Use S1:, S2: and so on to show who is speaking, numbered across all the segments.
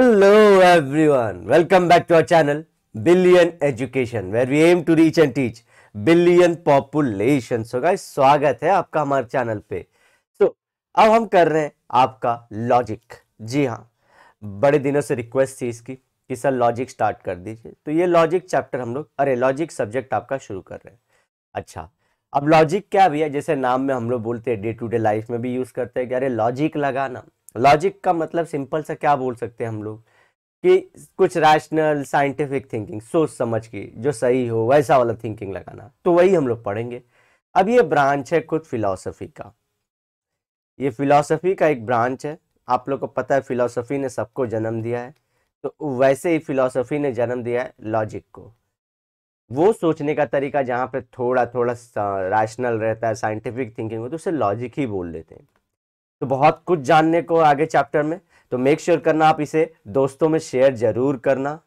S1: Hello everyone, welcome back to our channel Billion Education where we aim to reach and teach billion population. So guys स्वागत है आपका हमारे channel पे तो so, अब हम कर रहे हैं आपका लॉजिक जी हाँ बड़े दिनों से रिक्वेस्ट थी इसकी कि सर लॉजिक स्टार्ट कर दीजिए तो ये लॉजिक चैप्टर हम लोग अरे लॉजिक सब्जेक्ट आपका शुरू कर रहे हैं अच्छा अब लॉजिक क्या भैया जैसे नाम में हम लोग बोलते हैं डे टू डे लाइफ में भी यूज़ करते हैं कि अरे लॉजिक लगाना लॉजिक का मतलब सिंपल सा क्या बोल सकते हैं हम लोग कि कुछ रैशनल साइंटिफिक थिंकिंग सोच समझ के जो सही हो वैसा वाला थिंकिंग लगाना तो वही हम लोग पढ़ेंगे अब ये ब्रांच है खुद फिलॉसफी का ये फिलॉसफी का एक ब्रांच है आप लोग को पता है फिलॉसफी ने सबको जन्म दिया है तो वैसे ही फिलॉसफी ने जन्म दिया है लॉजिक को वो सोचने का तरीका जहाँ पे थोड़ा थोड़ा रैशनल रहता है साइंटिफिक थिंकिंग हो तो उसे लॉजिक ही बोल लेते हैं तो बहुत कुछ जानने को आगे चैप्टर में तो मेक श्योर sure करना आप इसे दोस्तों में शेयर जरूर करना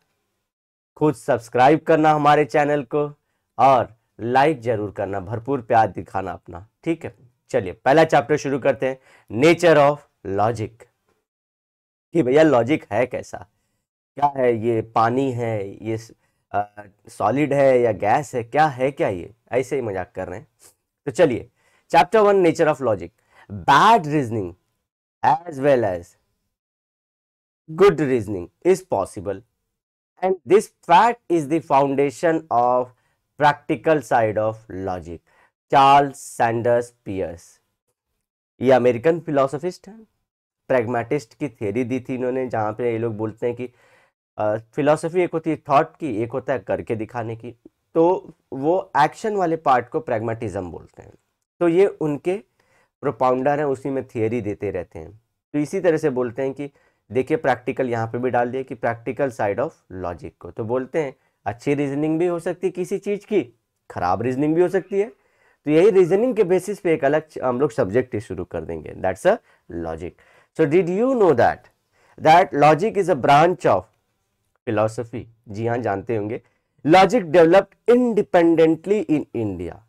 S1: खुद सब्सक्राइब करना हमारे चैनल को और लाइक जरूर करना भरपूर प्यार दिखाना अपना ठीक है चलिए पहला चैप्टर शुरू करते हैं नेचर ऑफ लॉजिक कि भैया लॉजिक है कैसा क्या है ये पानी है ये सॉलिड है या गैस है क्या है क्या ये ऐसे ही मजाक कर रहे हैं तो चलिए chapter one nature of logic bad reasoning as well as good reasoning is possible and this fact is the foundation of practical side of logic charles sanders Peirce ये अमेरिकन फिलोसोफिस्ट हैं प्रेगमेटिस्ट की theory दी थी इन्होंने जहाँ पे ये लोग बोलते हैं कि फिलोसफी एक होती है थॉट की एक होता है करके दिखाने की तो वो एक्शन वाले पार्ट को प्रेगमेटिज्म बोलते हैं तो ये उनके प्रोपाउंडर हैं उसी में थियोरी देते रहते हैं तो इसी तरह से बोलते हैं कि देखिए प्रैक्टिकल यहाँ पे भी डाल दिया कि प्रैक्टिकल साइड ऑफ लॉजिक को तो बोलते हैं अच्छी रीजनिंग भी हो सकती है किसी चीज़ की खराब रीजनिंग भी हो सकती है तो यही रीजनिंग के बेसिस पे एक अलग हम लोग सब्जेक्ट ही शुरू कर देंगे that's a logic so did you know that that logic is a branch of philosophy जी हाँ जानते होंगे logic developed independently in India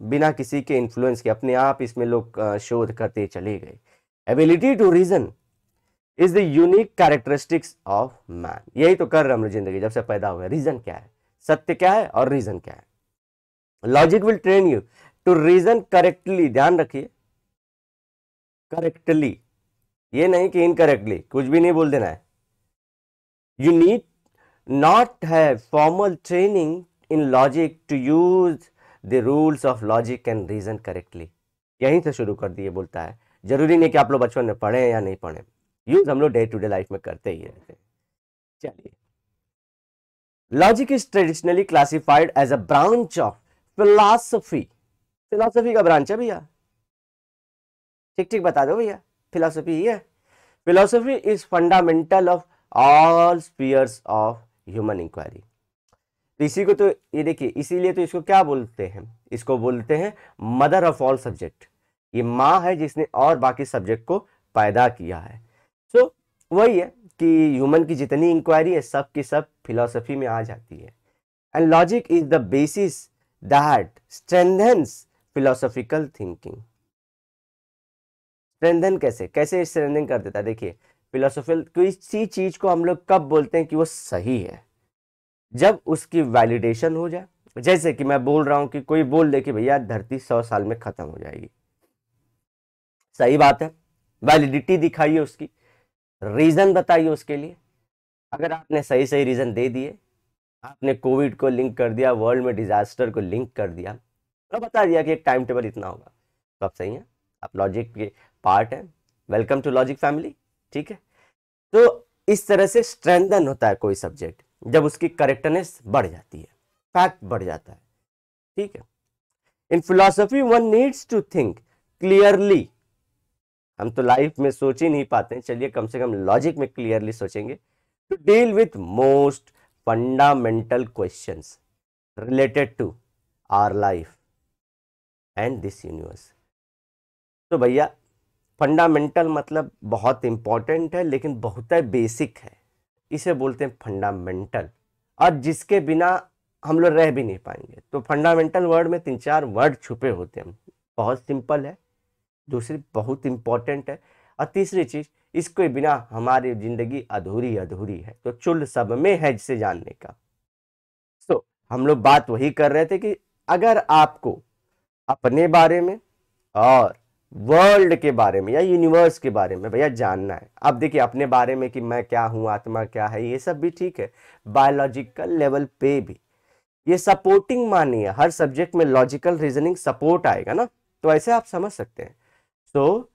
S1: बिना किसी के इन्फ्लुएंस के अपने आप इसमें लोग शोध करते चले गए ability to reason is the unique characteristics of man यही तो कर रहे हम जिंदगी जब से पैदा हुआ रीजन क्या है सत्य क्या है और रीजन क्या है logic will train you to reason correctly ध्यान रखिए करेक्टली ये नहीं कि इनकरेक्टली कुछ भी नहीं बोल देना है you need not have formal training in logic to use the rules of logic and reason correctly यहीं से शुरू कर दिए बोलता है ज़रूरी नहीं कि आप लोग बचपन में पढ़ें या नहीं पढ़ें यूज़ हम लोग डे टू डे लाइफ में करते ही रहते हैं चलिए logic is traditionally classified as a branch of philosophy philosophy का ब्रांच है भैया ठीक ठीक बता दो भैया फिलॉसफी है philosophy is fundamental of all spheres of human inquiry तो इसी को तो ये देखिए इसीलिए तो इसको क्या बोलते हैं इसको बोलते हैं मदर ऑफ ऑल सब्जेक्ट ये माँ है जिसने और बाकी सब्जेक्ट को पैदा किया है सो so, वही है कि ह्यूमन की जितनी इंक्वायरी है सब की सब फिलोसफी में आ जाती है and logic is the basis that strengthens philosophical thinking strengthen कैसे कैसे स्ट्रेंथन कर देता है देखिए फिलोसफिकल किसी चीज़ को हम लोग कब बोलते हैं कि वो सही है जब उसकी वैलिडेशन हो जाए जैसे कि मैं बोल रहा हूं कि कोई बोल दे कि भैया धरती सौ साल में खत्म हो जाएगी सही बात है वैलिडिटी दिखाइए उसकी रीजन बताइए उसके लिए अगर आपने सही सही रीजन दे दिए आपने कोविड को लिंक कर दिया वर्ल्ड में डिजास्टर को लिंक कर दिया और तो बता दिया कि एक टाइम टेबल इतना होगा तो आप सही हैं आप लॉजिक के पार्ट हैं वेलकम टू लॉजिक फैमिली ठीक है तो इस तरह से स्ट्रेंथन होता है कोई सब्जेक्ट जब उसकी करेक्टनेस बढ़ जाती है फैक्ट बढ़ जाता है ठीक है in philosophy one needs to think clearly हम तो लाइफ में सोच ही नहीं पाते चलिए कम से कम लॉजिक में क्लियरली सोचेंगे to deal with most fundamental question related to our life and this universe तो भैया फंडामेंटल मतलब बहुत इंपॉर्टेंट है लेकिन बहुत बेसिक है इसे बोलते हैं फंडामेंटल और जिसके बिना हम लोग रह भी नहीं पाएंगे तो फंडामेंटल वर्ड में तीन चार वर्ड छुपे होते हैं बहुत सिंपल है दूसरी बहुत इम्पॉर्टेंट है और तीसरी चीज़ इसके बिना हमारी ज़िंदगी अधूरी अधूरी है तो चुल सब में है जिसे जानने का सो so, हम लोग बात वही कर रहे थे कि अगर आपको अपने बारे में और वर्ल्ड के बारे में या यूनिवर्स के बारे में भैया जानना है अब देखिए अपने बारे में कि मैं क्या हूँ आत्मा क्या है ये सब भी ठीक है बायोलॉजिकल लेवल पे भी ये सपोर्टिंग मानिए हर सब्जेक्ट में लॉजिकल रीजनिंग सपोर्ट आएगा ना तो ऐसे आप समझ सकते हैं तो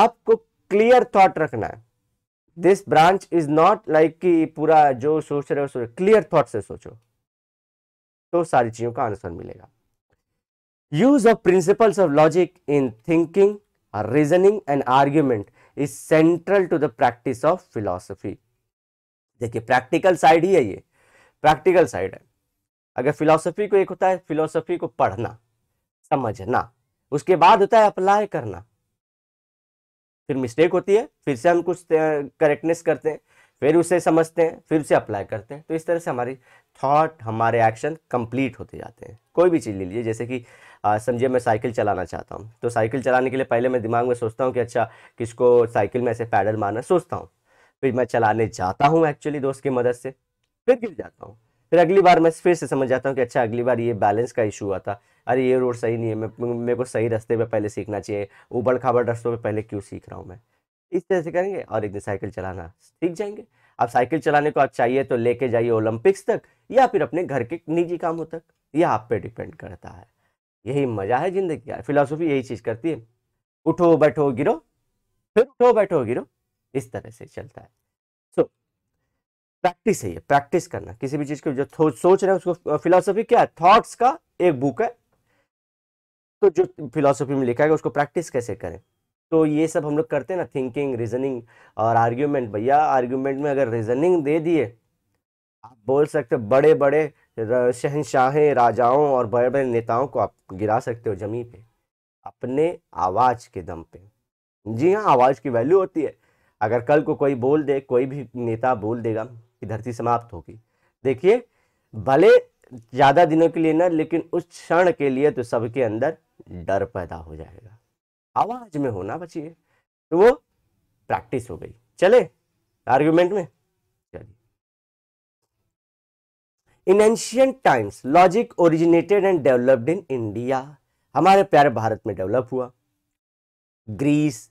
S1: आपको क्लियर थॉट रखना है this branch is not like कि पूरा जो सोच रहे हो सोच क्लियर थॉट से सोचो तो सारी चीजों का आंसर मिलेगा Use of principles of logic in thinking, reasoning and argument is central to the practice of philosophy. देखिए प्रैक्टिकल साइड ही है ये प्रैक्टिकल साइड है अगर फिलोसफी को एक होता है फिलोसफी को पढ़ना समझना उसके बाद होता है अप्लाई करना फिर मिस्टेक होती है फिर से हम कुछ करेक्टनेस करते हैं फिर उसे समझते हैं फिर उसे अप्लाई करते हैं तो इस तरह से हमारी थॉट हमारे एक्शन कंप्लीट होते जाते हैं कोई भी चीज़ ले लीजिए जैसे कि समझिए मैं साइकिल चलाना चाहता हूँ तो साइकिल चलाने के लिए पहले मैं दिमाग में सोचता हूँ कि अच्छा किसको साइकिल में ऐसे पैडल मारना सोचता हूँ फिर मैं चलाने जाता हूँ एक्चुअली दोस्त की मदद से फिर गिर जाता हूँ फिर अगली बार मैं फिर से समझ जाता हूँ कि अच्छा अगली बार ये बैलेंस का इशू हुआ था अरे ये रोड सही नहीं है मैं मेरे को सही रास्ते पर पहले सीखना चाहिए उबड़ खाबड़ रस्तों पर पहले क्यों सीख रहा हूँ मैं इस तरह से करेंगे और एक दिन साइकिल चलाना सीख जाएंगे आप साइकिल चलाने को आप चाहिए तो लेके जाइए ओलंपिक्स तक या फिर अपने घर के निजी कामों तक यह आप पे डिपेंड करता है यही मजा है जिंदगी यार फिलोसफी यही चीज़ करती है उठो बैठो गिरो फिर उठो बैठो गिरो इस तरह से चलता है सो so, प्रैक्टिस है ये प्रैक्टिस करना किसी भी चीज़ को जो सोच रहे हैं उसको फिलोसफी क्या है थॉट्स का एक बुक है तो जो फिलोसफी में लिखा है उसको प्रैक्टिस कैसे करें तो ये सब हम लोग करते हैं ना थिंकिंग रीजनिंग और आर्ग्यूमेंट भैया आर्ग्यूमेंट में अगर रीजनिंग दे दिए आप बोल सकते हो बड़े बड़े शहनशाहें राजाओं और बड़े बड़े नेताओं को आप गिरा सकते हो जमी पे अपने आवाज़ के दम पे जी हाँ आवाज़ की वैल्यू होती है अगर कल को कोई बोल दे कोई भी नेता बोल देगा कि धरती समाप्त होगी देखिए भले ज़्यादा दिनों के लिए ना लेकिन उस क्षण के लिए तो सबके अंदर डर पैदा हो जाएगा आवाज में होना बचिए तो वो प्रैक्टिस हो गई चले आर्ग्यूमेंट में चलिए in ancient times logic originated and developed in India हमारे प्यारे भारत में डेवलप हुआ ग्रीस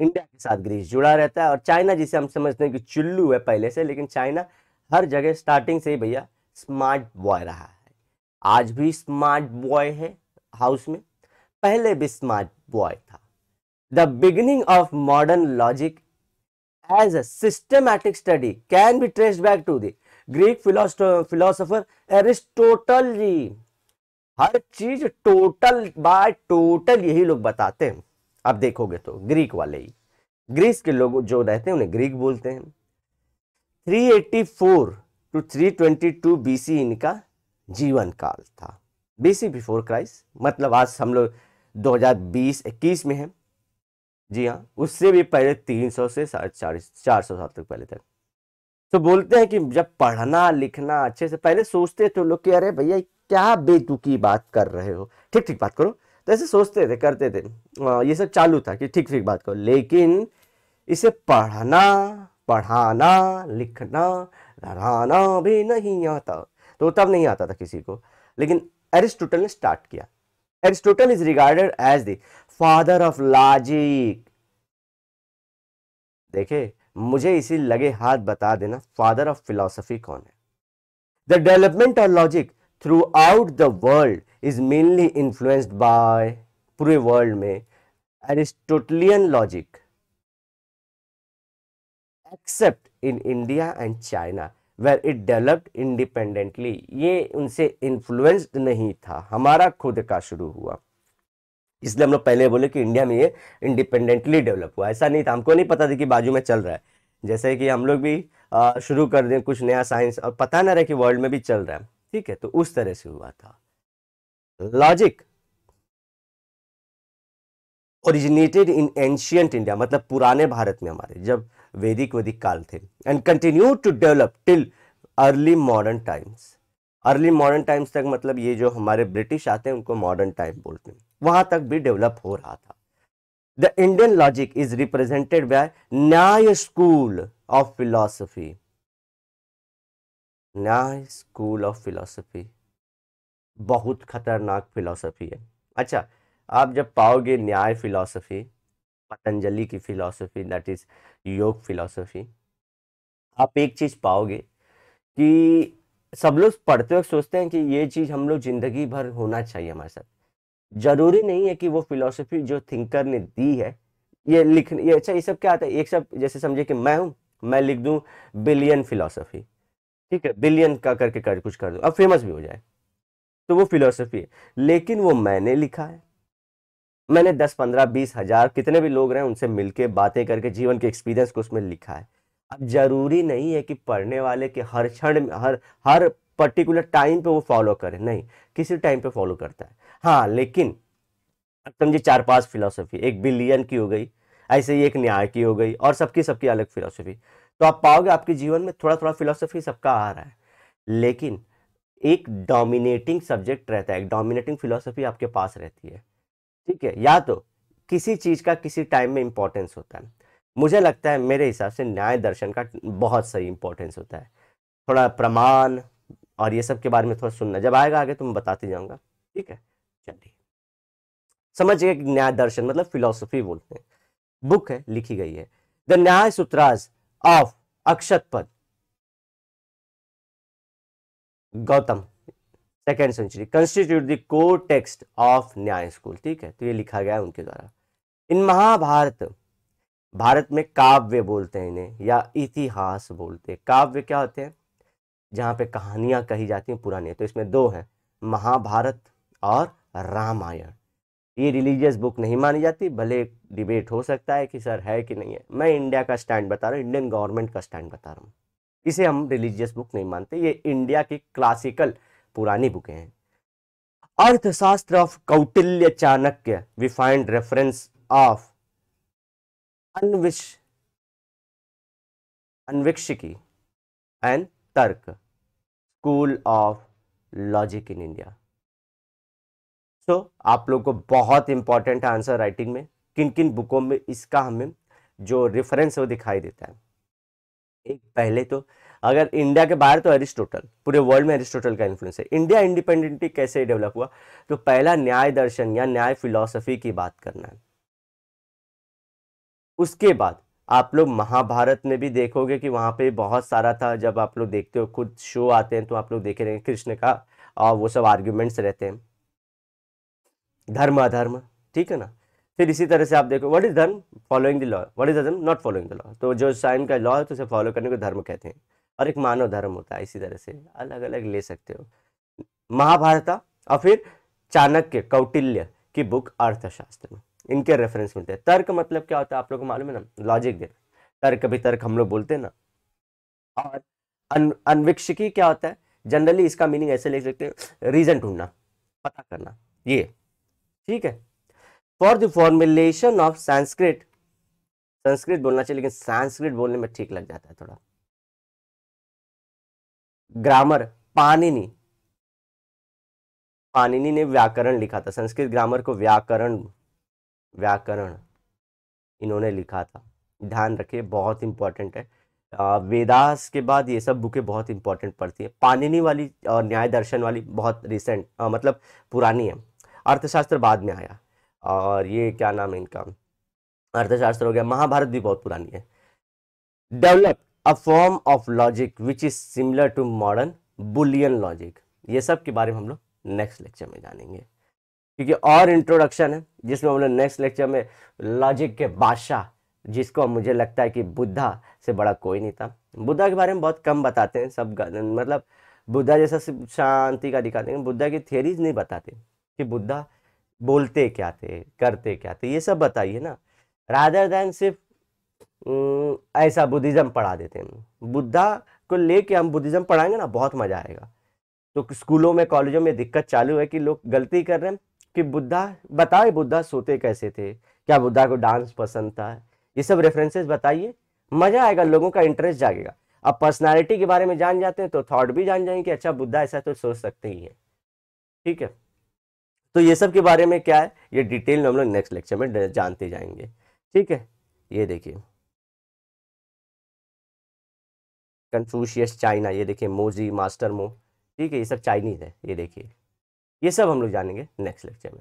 S1: इंडिया के साथ ग्रीस जुड़ा रहता है और चाइना जिसे हम समझते हैं कि चुल्लू है पहले से लेकिन चाइना हर जगह स्टार्टिंग से ही भैया स्मार्ट बॉय रहा है आज भी स्मार्ट बॉय है हाउस में पहले भी स्मार्ट बॉय था the beginning of modern logic as a systematic study can be trace back to the Greek philosopher Aristotle ji हर चीज टोटल बाय टोटल यही लोग बताते हैं आप देखोगे तो ग्रीक वाले ही ग्रीस के लोग जो रहते हैं उन्हें ग्रीक बोलते हैं 384 टू 322 बीसी इनका जीवन काल था बीसी बिफोर क्राइस्ट मतलब आज हम लोग 2020-21 में है जी हाँ उससे भी पहले 300 से चार सौ साल तक पहले तक तो बोलते हैं कि जब पढ़ना लिखना अच्छे से पहले सोचते थे तो लोग कि अरे भैया क्या बेतुकी बात कर रहे हो ठीक ठीक बात करो तो ऐसे सोचते थे करते थे ये सब चालू था कि ठीक ठीक बात करो लेकिन इसे पढ़ना पढ़ाना लिखना रहना भी नहीं आता तो तब नहीं आता था किसी को लेकिन एरिस्टोटल ने स्टार्ट किया Aristotle is regarded as the father of logic. देखिए मुझे इसी लगे हाथ बता देना फादर ऑफ फिलोसफी कौन है the development of logic throughout the world is mainly influenced by पूरे वर्ल्ड में Aristotelian logic except in India and China where it developed independently ये उनसे इन्फ्लुएंस्ड नहीं था हमारा खुद का शुरू हुआ इसलिए हम लोग पहले बोले कि इंडिया में ये इंडिपेंडेंटली डेवलप हुआ ऐसा नहीं था हमको नहीं पता था कि बाजू में चल रहा है जैसे कि हम लोग भी शुरू कर दें कुछ नया साइंस और पता ना रहे कि वर्ल्ड में भी चल रहा है ठीक है तो उस तरह से हुआ था logic originated in ancient India मतलब पुराने भारत में हमारे जब वैदिक वैदिक काल थे and continue to develop till early modern times early modern times तक मतलब ये जो हमारे ब्रिटिश आते हैं उनको मॉडर्न टाइम बोलते हैं वहां तक भी डेवलप हो रहा था the Indian logic is represented by Nyaya school of philosophy Nyaya school of philosophy बहुत खतरनाक फिलोसफी है अच्छा आप जब पाओगे न्याय फिलोसफी पतंजलि की philosophy that is Yoga philosophy आप एक चीज़ पाओगे कि सब लोग पढ़ते वक्त सोचते हैं कि ये चीज़ हम लोग ज़िंदगी भर होना चाहिए हमारे साथ ज़रूरी नहीं है कि वो फिलॉसफी जो थिंकर ने दी है ये लिख ये अच्छा ये सब क्या आता है एक सब जैसे समझे कि मैं हूँ मैं लिख दूँ बिलियन फिलॉसफी ठीक है बिलियन का करके कर कुछ कर दूँ अब फेमस भी हो जाए तो वो फिलॉसफी है लेकिन वो मैंने लिखा है मैंने दस पंद्रह बीस हजार कितने भी लोग रहे उनसे मिलके बातें करके जीवन के एक्सपीरियंस को उसमें लिखा है अब जरूरी नहीं है कि पढ़ने वाले के हर क्षण हर हर पर्टिकुलर टाइम पे वो फॉलो करे नहीं किसी टाइम पे फॉलो करता है हाँ लेकिन अब समझिए चार पांच फिलोसफी एक बिलियन की हो गई ऐसे ही एक न्याय की हो गई और सबकी सबकी अलग फिलोसफी तो आप पाओगे आपके जीवन में थोड़ा थोड़ा फिलोसफी सबका आ रहा है लेकिन एक डोमिनेटिंग सब्जेक्ट रहता है एक डोमिनेटिंग फिलोसफी आपके पास रहती है ठीक है या तो किसी चीज़ का किसी टाइम में इंपॉर्टेंस होता है मुझे लगता है मेरे हिसाब से न्याय दर्शन का बहुत सही इंपॉर्टेंस होता है थोड़ा प्रमाण और ये सब के बारे में थोड़ा सुनना जब आएगा आगे तो मैं बताते जाऊंगा ठीक है चलिए समझिए न्याय दर्शन मतलब फिलोसफी बोलते हैं बुक है लिखी गई है द न्याय सूत्राज of Akshapada Gautama second century constitute the core text of Nyaya school ठीक है तो ये लिखा गया है उनके द्वारा इन महाभारत भारत में काव्य बोलते हैं इन्हें या इतिहास बोलते हैं काव्य क्या होते हैं जहाँ पे कहानियाँ कही जाती हैं पुरानी तो इसमें दो हैं महाभारत और रामायण ये रिलीजियस बुक नहीं मानी जाती भले डिबेट हो सकता है कि सर है कि नहीं है मैं इंडिया का स्टैंड बता रहा हूँ इंडियन गवर्नमेंट का स्टैंड बता रहा हूँ इसे हम रिलीजियस बुक नहीं मानते ये इंडिया की क्लासिकल पुरानी बुकें हैं Arthashastra of Kautilya Chanakya we find reference of अनविश Anvikshiki and Tarka school of logic in India so आप लोग को बहुत इंपॉर्टेंट आंसर राइटिंग में किन किन बुकों में इसका हमें जो रेफरेंस वो दिखाई देता है एक पहले तो अगर इंडिया के बाहर तो एरिस्टोटल पूरे वर्ल्ड में एरिस्टोटल का इन्फ्लुएंस है इंडिया इंडिपेंडेंटली कैसे डेवलप हुआ तो पहला न्याय दर्शन या न्याय फिलोसफी की बात करना है उसके बाद आप लोग महाभारत में भी देखोगे कि वहां पे बहुत सारा था जब आप लोग देखते हो खुद शो आते हैं तो आप लोग देखे रहेंगे कृष्ण का और वो सब आर्ग्यूमेंट्स रहते हैं धर्म अधर्म ठीक है ना फिर इसी तरह से आप देखो what is dharma following the law what is dharma not following the law तो जो साइन का लॉ है तो उसे फॉलो करने को धर्म कहते हैं और एक मानव धर्म होता है इसी तरह से अलग अलग ले सकते हो महाभारत और फिर चाणक्य कौटिल्य की बुक अर्थशास्त्र में इनके रेफरेंस मिलते हैं तर्क मतलब क्या होता है आप लोग को मालूम है ना लॉजिक देना तर्क भी तर्क हम लोग बोलते हैं ना और अनविक्षिकी क्या होता है जनरली इसका मीनिंग ऐसे ले सकते हैं रीजन ढूंढना पता करना ये ठीक है for the formulation of Sanskrit Sanskrit बोलना चाहिए लेकिन संस्कृत बोलने में ठीक लग जाता है थोड़ा ग्रामर पानिनी पानिनी ने व्याकरण लिखा था संस्कृत ग्रामर को व्याकरण व्याकरण इन्होंने लिखा था ध्यान रखिए बहुत इंपॉर्टेंट है वेदास के बाद ये सब बुकें बहुत इंपॉर्टेंट पड़ती है पानिनी वाली और न्याय दर्शन वाली बहुत रिसेंट मतलब पुरानी है अर्थशास्त्र बाद में आया और ये क्या नाम है इनका अर्थशास्त्र हो गया महाभारत भी बहुत पुरानी है develop a form of logic which is similar to modern Boolean logic ये सब के बारे में हम लोग नेक्स्ट लेक्चर में जानेंगे क्योंकि और इंट्रोडक्शन है जिसमें हम लोग नेक्स्ट लेक्चर में लॉजिक के बादशाह जिसको मुझे लगता है कि बुद्धा से बड़ा कोई नहीं था बुद्धा के बारे में बहुत कम बताते हैं सब मतलब बुद्धा जैसा शांति का दिखाते हैं बुद्धा की थियरीज नहीं बताते कि बुद्धा बोलते क्या थे करते क्या थे ये सब बताइए ना राधर दैन सिर्फ ऐसा बुद्धिज़्म पढ़ा देते हैं बुद्धा को लेके हम बुद्धिज़्म पढ़ाएंगे ना बहुत मज़ा आएगा तो स्कूलों में कॉलेजों में दिक्कत चालू है कि लोग गलती कर रहे हैं कि बुद्धा बताए बुद्धा सोते कैसे थे क्या बुद्धा को डांस पसंद था ये सब रेफरेंसेस बताइए मज़ा आएगा लोगों का इंटरेस्ट जागेगा अब पर्सनैलिटी के बारे में जान जाते हैं तो थॉट भी जान जाएंगे कि अच्छा बुद्धा ऐसा तो सोच सकते ही है ठीक है तो ये सब के बारे में क्या है ये डिटेल में हम लोग नेक्स्ट लेक्चर में जानते जाएंगे ठीक है ये देखिए कन्फ्यूशियस चाइना ये देखिए मोजी मास्टर मो ठीक है ये सब चाइनीज़ है ये देखिए ये सब हम लोग जानेंगे नेक्स्ट लेक्चर में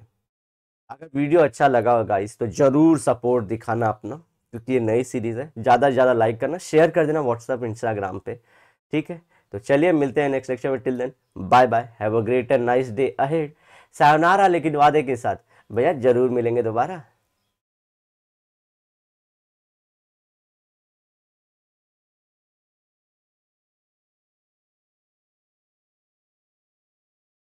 S1: अगर वीडियो अच्छा लगा होगा इस तो ज़रूर सपोर्ट दिखाना अपना क्योंकि ये नई सीरीज़ है ज़्यादा से ज़्यादा लाइक करना शेयर कर देना व्हाट्सअप इंस्टाग्राम पे ठीक है तो चलिए मिलते हैं नेक्स्ट लेक्चर में till then bye bye have a great and nice day ahead sayonara लेकिन वादे के साथ भैया ज़रूर मिलेंगे दोबारा